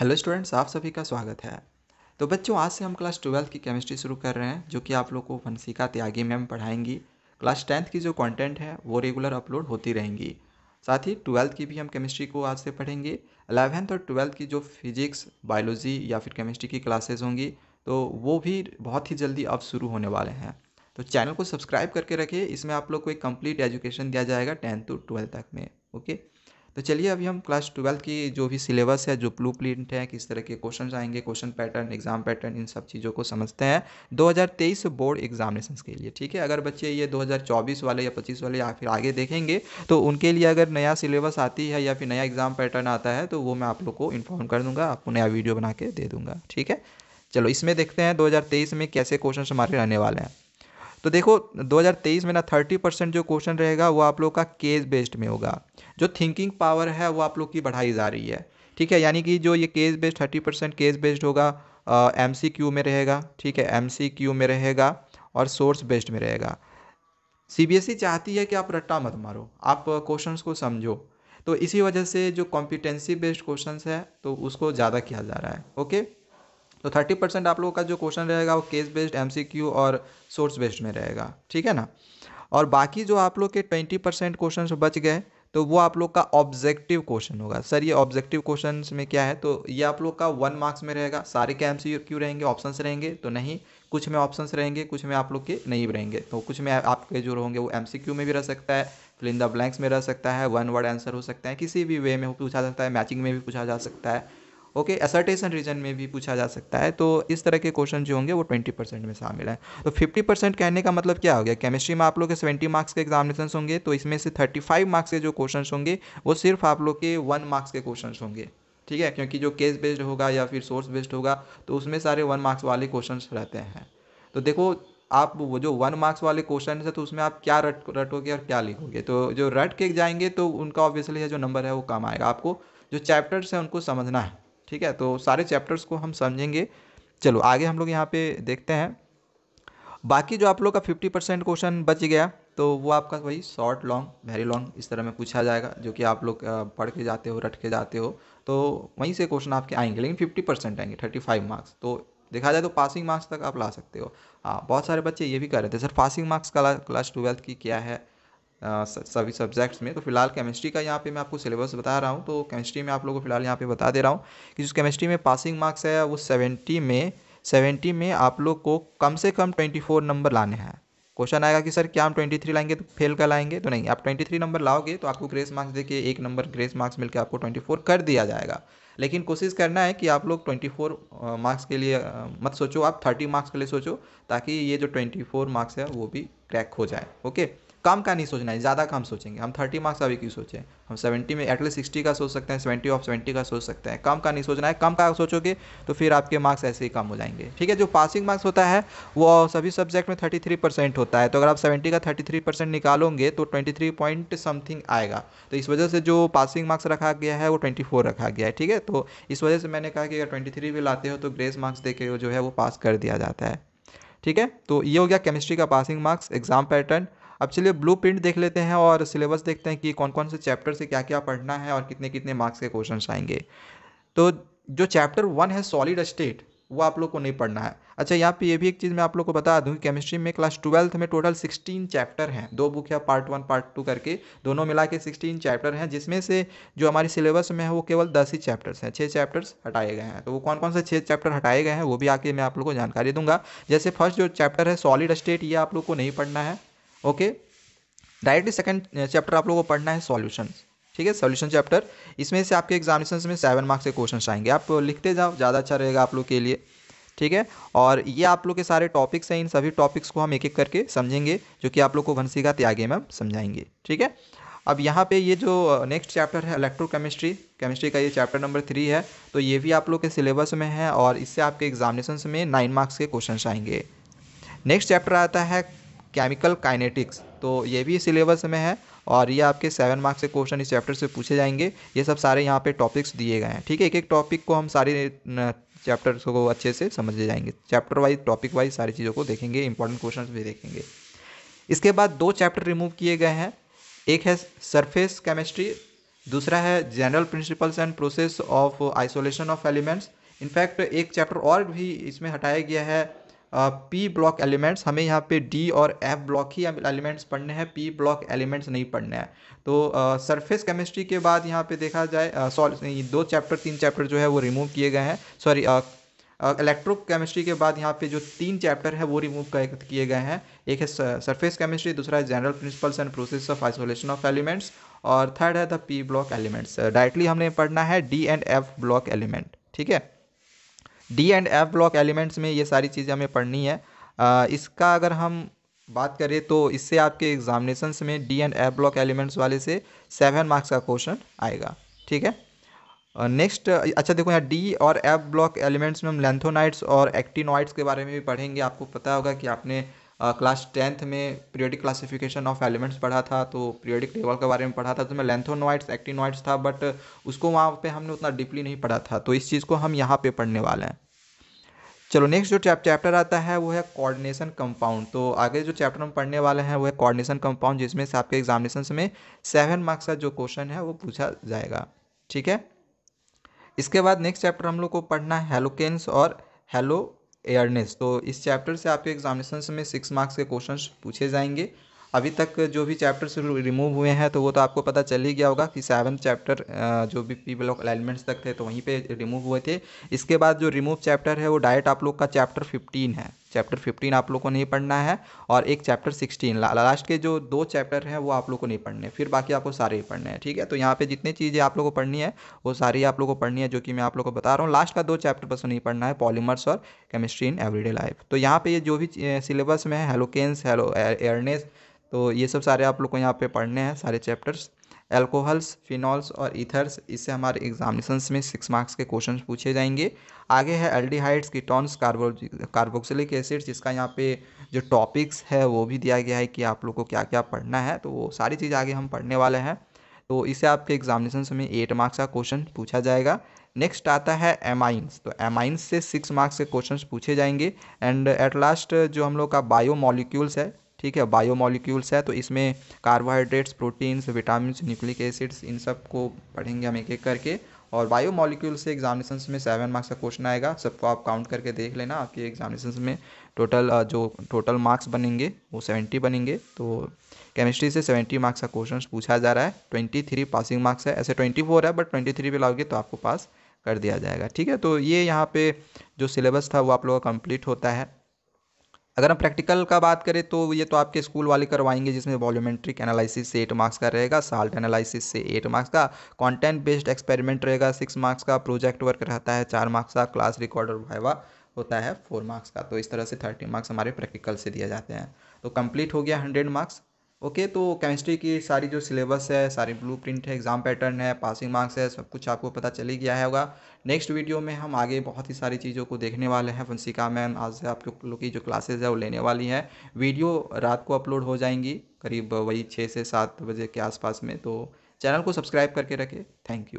hello students आप सभी का स्वागत है तो बच्चों आज से हम क्लास ट्वेल्थ की केमिस्ट्री शुरू कर रहे हैं जो कि आप लोग को वंशिका त्यागी मैम पढ़ाएंगी क्लास टेंथ की जो कंटेंट है वो रेगुलर अपलोड होती रहेंगी साथ ही ट्वेल्थ की भी हम केमिस्ट्री को आज से पढ़ेंगे अलेवेंथ और ट्वेल्थ की जो फिजिक्स बायोलॉजी या फिर केमिस्ट्री की क्लासेज होंगी तो वो भी बहुत ही जल्दी अब शुरू होने वाले हैं तो चैनल को सब्सक्राइब करके रखिए इसमें आप लोग को एक कंप्लीट एजुकेशन दिया जाएगा टेंथ टू ट्वेल्थ तक में ओके तो चलिए अभी हम क्लास ट्वेल्थ की जो भी सिलेबस है जो ब्लू प्रिंट है किस तरह के क्वेश्चन आएंगे क्वेश्चन पैटर्न एग्जाम पैटर्न इन सब चीज़ों को समझते हैं 2023 बोर्ड एग्जामिनेशन के लिए ठीक है अगर बच्चे ये 2024 वाले या 25 वाले या फिर आगे देखेंगे तो उनके लिए अगर नया सिलेबस आती है या फिर नया एग्जाम पैटर्न आता है तो वो मैं आप लोग को इन्फॉर्म कर दूंगा आपको नया वीडियो बना के दे दूंगा ठीक है चलो इसमें देखते हैं दो में कैसे क्वेश्चन हमारे रहने वाले हैं तो देखो 2023 में ना 30 परसेंट जो क्वेश्चन रहेगा वो आप लोग का केस बेस्ड में होगा जो थिंकिंग पावर है वो आप लोग की बढ़ाई जा रही है ठीक है यानी कि जो ये case based thirty percent case based होगा एम सी क्यू में रहेगा ठीक है एम सी क्यू में रहेगा और सोर्स बेस्ड में रहेगा सी बी एस ई चाहती है कि आप रट्टा मत मारो आप क्वेश्चन को समझो तो इसी वजह से जो कॉम्पिटेंसी बेस्ड क्वेश्चन है तो उसको ज़्यादा किया जा रहा है ओके तो थर्टी परसेंट आप लोगों का जो क्वेश्चन रहेगा वो केस बेस्ड एम और सोर्स बेस्ड में रहेगा ठीक है ना और बाकी जो आप लोग के ट्वेंटी परसेंट क्वेश्चन बच गए तो वो आप लोग का ऑब्जेक्टिव क्वेश्चन होगा सर ये ऑब्जेक्टिव क्वेश्चन में क्या है तो ये आप लोग का वन मार्क्स में रहेगा सारे के एम रहेंगे ऑप्शन रहेंगे तो नहीं कुछ में ऑप्शन रहेंगे कुछ में आप लोग के नहीं रहेंगे तो कुछ में आपके जो होंगे वो एम में भी रह सकता है फिलिंदा इन द ब्लैंक्स में रह सकता है वन वर्ड आंसर हो सकता है किसी भी वे में पूछा सकता है मैचिंग में भी पूछा जा सकता है ओके असर्टेशन रीजन में भी पूछा जा सकता है तो इस तरह के क्वेश्चन जो होंगे वो ट्वेंटी परसेंट में शामिल है तो फिफ्टी परसेंट कहने का मतलब क्या हो गया केमिस्ट्री में आप लोग के सेवेंटी मार्क्स के एग्जामिनेशन होंगे तो इसमें से थर्टी फाइव मार्क्स के जो क्वेश्चन होंगे वो सिर्फ आप लोग के वन मार्क्स के क्वेश्चन होंगे ठीक है क्योंकि जो केस बेस्ड होगा या फिर सोर्स बेस्ड होगा तो उसमें सारे वन मार्क्स वाले क्वेश्चन रहते हैं तो देखो आप वो जो वन मार्क्स वाले क्वेश्चन है तो उसमें आप क्या रट रटोगे और क्या लिखोगे तो जो रट के जाएंगे तो उनका ऑब्वियसली है जो नंबर है वो कम आएगा आपको जो चैप्टर्स हैं उनको समझना है ठीक है तो सारे चैप्टर्स को हम समझेंगे चलो आगे हम लोग यहाँ पे देखते हैं बाकी जो आप लोग का फिफ्टी परसेंट क्वेश्चन बच गया तो वो आपका वही शॉर्ट लॉन्ग वेरी लॉन्ग इस तरह में पूछा जाएगा जो कि आप लोग पढ़ के जाते हो रट के जाते हो तो वहीं से क्वेश्चन आपके आएंगे लेकिन फिफ्टी परसेंट आएंगे थर्टी फाइव मार्क्स तो देखा जाए तो पासिंग मार्क्स तक आप ला सकते हो हाँ बहुत सारे बच्चे ये भी कर रहे थे सर पासिंग मार्क्स का क्लास ट्वेल्थ की क्या है सभी सब्जेक्ट्स में तो फिलहाल केमिस्ट्री का यहाँ पे मैं आपको सिलेबस बता रहा हूँ तो केमिस्ट्री में आप लोगों को फिलहाल यहाँ पे बता दे रहा हूँ कि जो केमिस्ट्री में पासिंग मार्क्स है वो सेवेंटी में सेवेंटी में आप लोग को कम से कम ट्वेंटी फोर नंबर लाने हैं क्वेश्चन आएगा कि सर क्या हम ट्वेंटी थ्री लाएंगे तो फेल का लाएंगे तो नहीं आप ट्वेंटी थ्री नंबर लाओगे तो आपको ग्रेस मार्क्स देखिए एक नंबर ग्रेस मार्क्स मिलकर आपको ट्वेंटी फोर कर दिया जाएगा लेकिन कोशिश करना है कि आप लोग ट्वेंटी फोर मार्क्स के लिए मत सोचो आप थर्टी मार्क्स के लिए सोचो ताकि ये जो ट्वेंटी फोर मार्क्स है वो भी क्रैक हो जाए ओके कम का नहीं सोचना है ज़्यादा कम सोचेंगे हम थर्टी मार्क्स अभी क्यों सोचें हम सेवेंटी में एटलीस्ट सिक्सटी का सोच सकते हैं सेवेंटी ऑफ सेवेंटी का सोच सकते हैं कम का नहीं सोचना है कम का सोचोगे तो फिर आपके मार्क्स ऐसे ही कम हो जाएंगे ठीक है जो पासिंग मार्क्स होता है वो सभी सब्जेक्ट में थर्टी थ्री परसेंट होता है तो अगर आप सेवेंटी का थर्टी थ्री परसेंट निकालोगे तो ट्वेंटी थ्री पॉइंट समथिंग आएगा तो इस वजह से जो पासिंग मार्क्स रखा गया है वो ट्वेंटी फोर रखा गया है ठीक है तो इस वजह से मैंने कहा कि अगर ट्वेंटी थ्री भी लाते हो तो ग्रेस मार्क्स दे के जो है वो पास कर दिया जाता है ठीक है तो ये हो गया केमिस्ट्री का पासिंग मार्क्स एग्जाम पैटर्न अब चलिए ब्लू प्रिंट देख लेते हैं और सिलेबस देखते हैं कि कौन कौन से चैप्टर से क्या क्या पढ़ना है और कितने कितने मार्क्स के क्वेश्चन आएंगे तो जो चैप्टर वन है सॉलिड स्टेट वो आप लोग को नहीं पढ़ना है अच्छा यहाँ पे ये भी एक चीज़ मैं आप लोग को बता दूँ केमिस्ट्री में क्लास ट्वेल्थ में टोटल सिक्सटीन चैप्टर हैं दो बुक है पार्ट वन पार्ट टू करके दोनों मिला के सिक्सटीन चैप्टर हैं जिसमें से जो हमारी सिलेबस में है वो केवल दस ही चैप्टर्स हैं छः चैप्टर्स हटाए गए हैं तो वो कौन कौन से छः चैप्टर हटाए गए हैं वो भी आके मैं आप लोग को जानकारी दूंगा जैसे फर्स्ट जो चैप्टर है सॉलिड स्टेट ये आप लोग को नहीं पढ़ना है ओके डायरेक्टली सेकंड चैप्टर आप लोगों को पढ़ना है सॉल्यूशन ठीक है सॉल्यूशन चैप्टर इसमें से आपके एग्जामिनेशन में सेवन मार्क्स के क्वेश्चन आएंगे आप लिखते जाओ ज़्यादा अच्छा रहेगा आप लोग के लिए ठीक है और ये आप लोग के सारे टॉपिक्स हैं इन सभी टॉपिक्स को हम एक एक करके समझेंगे जो कि आप लोग को घनसीघा त्यागे में समझाएंगे ठीक है अब यहाँ पे ये जो नेक्स्ट uh, चैप्टर है इलेक्ट्रोकेमिस्ट्री केमिस्ट्री का ये चैप्टर नंबर थ्री है तो ये भी आप लोग के सिलेबस में है और इससे आपके एग्जामिनेशन में नाइन मार्क्स के क्वेश्चन आएंगे नेक्स्ट चैप्टर आता है केमिकल काइनेटिक्स तो ये भी सिलेबस में है और ये आपके सेवन मार्क्स के क्वेश्चन इस चैप्टर से पूछे जाएंगे ये सब सारे यहाँ पे टॉपिक्स दिए गए हैं ठीक है एक एक टॉपिक को हम सारे चैप्टर्स को अच्छे से समझे जाएंगे चैप्टर वाइज टॉपिक वाइज सारी चीज़ों को देखेंगे इंपॉर्टेंट क्वेश्चन भी देखेंगे इसके बाद दो चैप्टर रिमूव किए गए हैं एक है सरफेस केमिस्ट्री दूसरा है general principles and process of isolation of elements in fact एक चैप्टर और भी इसमें हटाया गया है पी ब्लॉक एलिमेंट्स हमें यहाँ पे डी और एफ ब्लॉक ही एलिमेंट्स पढ़ने हैं पी ब्लॉक एलिमेंट्स नहीं पढ़ने हैं तो सरफेस केमिस्ट्री के बाद यहाँ पे देखा जाए सॉरी दो चैप्टर तीन चैप्टर जो है वो रिमूव किए गए हैं सॉरी इलेक्ट्रो केमिस्ट्री के बाद यहाँ पे जो तीन चैप्टर है वो रिमूव किए गए हैं एक है सरफेस केमिस्ट्री दूसरा है general principles and process of isolation of elements और थर्ड है the P block elements directly हमने पढ़ना है D and F block element ठीक है D and F block elements में ये सारी चीज़ें हमें पढ़नी है आ, इसका अगर हम बात करें तो इससे आपके एग्जामिनेशन में D and F block elements वाले से सेवन मार्क्स का क्वेश्चन आएगा ठीक है नेक्स्ट अच्छा देखो यहाँ डी और एफ ब्लॉक एलिमेंट्स में हम लेंथोनाइट्स और एक्टिनोइड्स के बारे में भी पढ़ेंगे आपको पता होगा कि आपने क्लास टेंथ में पीरियडिक क्लासिफिकेशन ऑफ एलिमेंट्स पढ़ा था तो पीरियडिक टेबल के बारे में पढ़ा था तो मैं लेंथोनॉइड्स एक्टिनॉइड्स था बट उसको वहाँ पे हमने उतना डीपली नहीं पढ़ा था तो इस चीज़ को हम यहाँ पे पढ़ने वाले हैं चलो नेक्स्ट जो चैप्टर आता है वो है कोऑर्डिनेशन कंपाउंड तो आगे जो चैप्टर हम पढ़ने वाले हैं वो है कोऑर्डिनेशन कंपाउंड जिसमें से आपके एग्जामिनेशन में सेवन मार्क्स का जो क्वेश्चन है वो पूछा जाएगा ठीक है इसके बाद नेक्स्ट चैप्टर हम लोग को पढ़ना है हेलोकेन्स और हेलो एयरनेस तो इस चैप्टर से आपके एग्जामिनेशन में सिक्स मार्क्स के क्वेश्चन पूछे जाएंगे अभी तक जो भी चैप्टर्स रिमूव हुए हैं तो वो तो आपको पता चल ही गया होगा कि सेवन चैप्टर जो भी पी ब्लॉक अलाइनमेंट्स तक थे तो वहीं पे रिमूव हुए थे इसके बाद जो रिमूव चैप्टर है वो डायरेक्ट आप लोग का चैप्टर फिफ्टीन है चैप्टर फिफ्टीन आप लोग को नहीं पढ़ना है और एक चैप्टर सिक्सटीन ला, लास्ट के जो दो चैप्टर हैं वो आप लोग को नहीं पढ़ने फिर बाकी आपको सारे ही पढ़ने हैं ठीक है तो यहाँ पे जितनी चीज़ें आप लोग को पढ़नी है वो सारी आप लोग को पढ़नी है जो कि मैं आप लोग को बता रहा हूँ लास्ट का दो चैप्टर बस नहीं पढ़ना है पॉलीमर्स और केमिस्ट्री इन एवरीडे लाइफ तो यहाँ पर ये जो भी सिलेबस में हैलोकेंस हैलो एयरनेस तो ये सब सारे आप लोग को यहाँ पर पढ़ने हैं सारे चैप्टर्स एल्कोहल्स फिनॉल्स और इथर्स इससे हमारे एग्जामिनेशन में सिक्स मार्क्स के क्वेश्चन पूछे जाएंगे आगे है aldehydes ketones carbo carboxylic acids जिसका यहाँ पे जो टॉपिक्स है वो भी दिया गया है कि आप लोग को क्या क्या पढ़ना है तो वो सारी चीज़ आगे हम पढ़ने वाले हैं तो इसे आपके एग्जामिनेशन में एट मार्क्स का क्वेश्चन पूछा जाएगा नेक्स्ट आता है एमाइंस तो एमाइंस से सिक्स मार्क्स के क्वेश्चन पूछे जाएंगे एंड एट लास्ट जो हम लोग का बायो मॉलिक्यूल्स है ठीक है बायो मॉलिक्यूल्स है तो इसमें carbohydrates proteins vitamin nucleic acids इन सब को पढ़ेंगे हम एक एक करके और बायो मॉलिक्यूल से एग्जामिनेशन में सेवन मार्क्स का क्वेश्चन आएगा सबको आप काउंट करके देख लेना आपके एग्जामिनेशन में टोटल जो टोटल मार्क्स बनेंगे वो सेवेंटी बनेंगे तो केमिस्ट्री से सेवेंटी मार्क्स का क्वेश्चन पूछा जा रहा है ट्वेंटी थ्री पासिंग मार्क्स है ऐसे ट्वेंटी फोर है बट ट्वेंटी थ्री भी लाओगे तो आपको पास कर दिया जाएगा ठीक है तो ये यहाँ पे जो सिलेबस था वो आप लोगों का कंप्लीट होता है अगर हम प्रैक्टिकल का बात करें तो ये तो आपके स्कूल वाले करवाएंगे जिसमें वॉल्यूमेट्रिक एनालिसिस से एट मार्क्स का रहेगा साल्ट एनालिसिस से एट मार्क्स का कंटेंट बेस्ड एक्सपेरिमेंट रहेगा सिक्स मार्क्स का प्रोजेक्ट वर्क रहता है चार मार्क्स का क्लास रिकॉर्डर वाइवा होता है फोर मार्क्स का तो इस तरह से थर्टी मार्क्स हमारे प्रैक्टिकल से दिए जाते हैं तो कंप्लीट हो गया हंड्रेड मार्क्स ओके तो केमिस्ट्री की सारी जो सिलेबस है सारी ब्लू प्रिंट है एग्ज़ाम पैटर्न है पासिंग मार्क्स है सब कुछ आपको पता चल ही गया है होगा नेक्स्ट वीडियो में हम आगे बहुत ही सारी चीज़ों को देखने वाले हैं फंसिका मैम आज से आप लोग की जो क्लासेज है वो लेने वाली हैं वीडियो रात को अपलोड हो जाएंगी करीब वही छः से सात बजे के आसपास में तो चैनल को सब्सक्राइब करके रखें थैंक यू